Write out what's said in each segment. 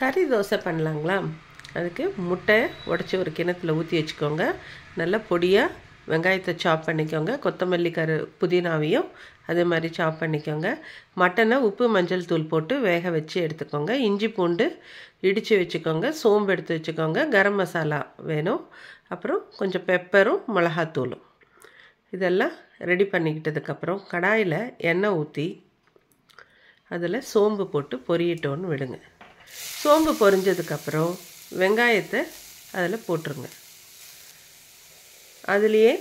கறி தோசை பண்ணலாங்களா அதுக்கு முட்டை உடச்சி ஒரு கிணத்துல ஊற்றி வச்சுக்கோங்க நல்லா பொடியாக வெங்காயத்தை சாப் பண்ணிக்கோங்க கொத்தமல்லி கரு புதினாவையும் அதே மாதிரி சாப் பண்ணிக்கோங்க மட்டனை உப்பு மஞ்சள் தூள் போட்டு வேக வச்சு எடுத்துக்கோங்க இஞ்சி பூண்டு இடித்து வச்சுக்கோங்க சோம்பு எடுத்து வச்சுக்கோங்க கரம் மசாலா வேணும் அப்புறம் கொஞ்சம் பெப்பரும் மிளகாத்தூளும் இதெல்லாம் ரெடி பண்ணிக்கிட்டதுக்கப்புறம் கடாயில் எண்ணெய் ஊற்றி அதில் சோம்பு போட்டு பொரியட்டோன்னு விடுங்க சோம்பு பொரிஞ்சதுக்கப்புறம் வெங்காயத்தை அதில் போட்டுருங்க அதுலேயே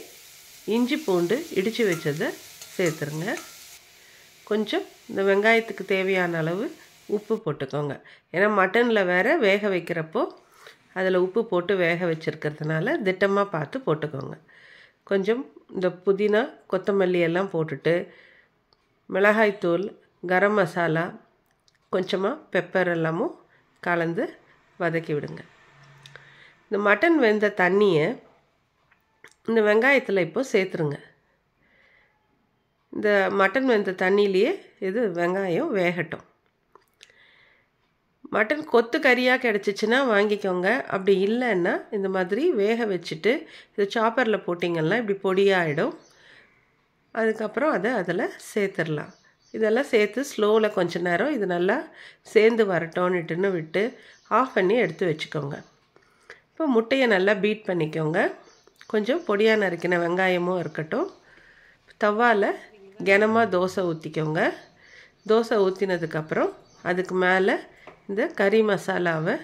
இஞ்சி பூண்டு இடித்து வச்சதை சேர்த்துருங்க கொஞ்சம் இந்த வெங்காயத்துக்கு தேவையான அளவு உப்பு போட்டுக்கோங்க ஏன்னா மட்டனில் வேறு வேக வைக்கிறப்போ அதில் உப்பு போட்டு வேக வச்சுருக்கிறதுனால திட்டமாக பார்த்து போட்டுக்கோங்க கொஞ்சம் இந்த புதினா கொத்தமல்லி எல்லாம் போட்டுட்டு மிளகாய்த்தூள் கரம் மசாலா கொஞ்சமாக பெப்பர் எல்லாமும் கலந்து வதக்கி விடுங்க இந்த மட்டன் வெந்த தண்ணியை இந்த வெங்காயத்தில் இப்போது சேர்த்துருங்க இந்த மட்டன் வெந்த தண்ணியிலேயே இது வெங்காயம் வேகட்டும் மட்டன் கொத்து கறியாக கிடச்சிச்சின்னா வாங்கிக்கோங்க அப்படி இல்லைன்னா இந்த மாதிரி வேக வச்சுட்டு இது சாப்பரில் போட்டிங்கன்னா இப்படி பொடியாகிடும் அதுக்கப்புறம் அதை அதில் சேர்த்துடலாம் இதெல்லாம் சேர்த்து ஸ்லோவில் கொஞ்ச நேரம் இது நல்லா சேர்ந்து வரட்டோன்னுட்டுன்னு விட்டு ஆஃப் பண்ணி எடுத்து வச்சுக்கோங்க இப்போ முட்டையை நல்லா பீட் பண்ணிக்கோங்க கொஞ்சம் பொடியாக நறுக்கின வெங்காயமும் இருக்கட்டும் தவாவில் கனமாக தோசை ஊற்றிக்கோங்க தோசை ஊற்றினதுக்கப்புறம் அதுக்கு மேலே இந்த கறி மசாலாவை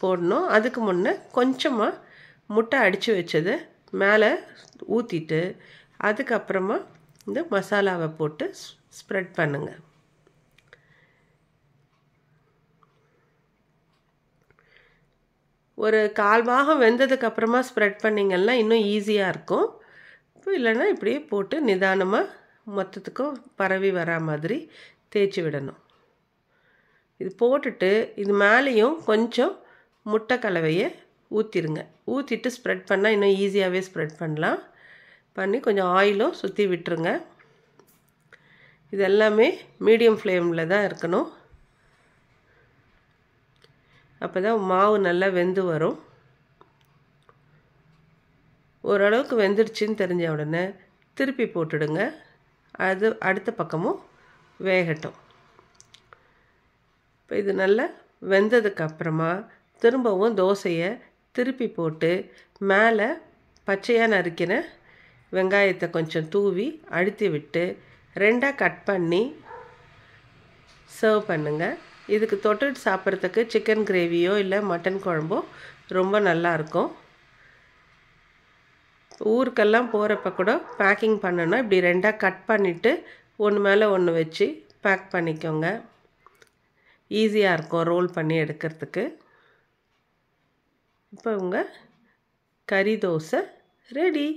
போடணும் அதுக்கு முன்னே கொஞ்சமாக முட்டை அடித்து வச்சது மேலே ஊற்றிட்டு அதுக்கப்புறமா இந்த மசாலாவை போட்டு ஸ்ப்ரெட் பண்ணுங்கள் ஒரு கால் பாகம் வெந்ததுக்கப்புறமா ஸ்ப்ரெட் பண்ணிங்கன்னா இன்னும் ஈஸியாக இருக்கும் இப்போ இல்லைன்னா இப்படியே போட்டு நிதானமாக மொத்தத்துக்கும் பரவி வரா மாதிரி தேய்ச்சி விடணும் இது போட்டுட்டு இது மேலேயும் கொஞ்சம் முட்டை கலவையை ஊற்றிடுங்க ஊற்றிட்டு ஸ்ப்ரெட் பண்ணால் இன்னும் ஈஸியாகவே ஸ்ப்ரெட் பண்ணலாம் பண்ணி கொஞ்சம் ஆயிலும் சுற்றி விட்டுருங்க இது எல்லாமே மீடியம் ஃப்ளேமில் தான் இருக்கணும் அப்போ தான் மாவு நல்லா வெந்து வரும் ஓரளவுக்கு வெந்துடுச்சின்னு தெரிஞ்ச உடனே திருப்பி போட்டுடுங்க அது அடுத்த பக்கமும் வேகட்டும் இப்போ இது நல்லா வெந்ததுக்கப்புறமா திரும்பவும் தோசையை திருப்பி போட்டு மேலே பச்சையாக நறுக்கின வெங்காயத்தை கொஞ்சம் தூவி அழுத்தி விட்டு ரெண்டாக கட் பண்ணி சர்வ் பண்ணுங்கள் இதுக்கு தொட்டு சாப்பிட்றதுக்கு சிக்கன் கிரேவியோ இல்லை மட்டன் குழம்போ ரொம்ப நல்லாயிருக்கும் ஊருக்கெல்லாம் போகிறப்ப கூட பேக்கிங் பண்ணணும் இப்படி ரெண்டாக கட் பண்ணிவிட்டு ஒன்று மேலே ஒன்று வச்சு பேக் பண்ணிக்கோங்க ஈஸியாக இருக்கும் ரோல் பண்ணி எடுக்கிறதுக்கு இப்போ உங்கள் கறி தோசை ரெடி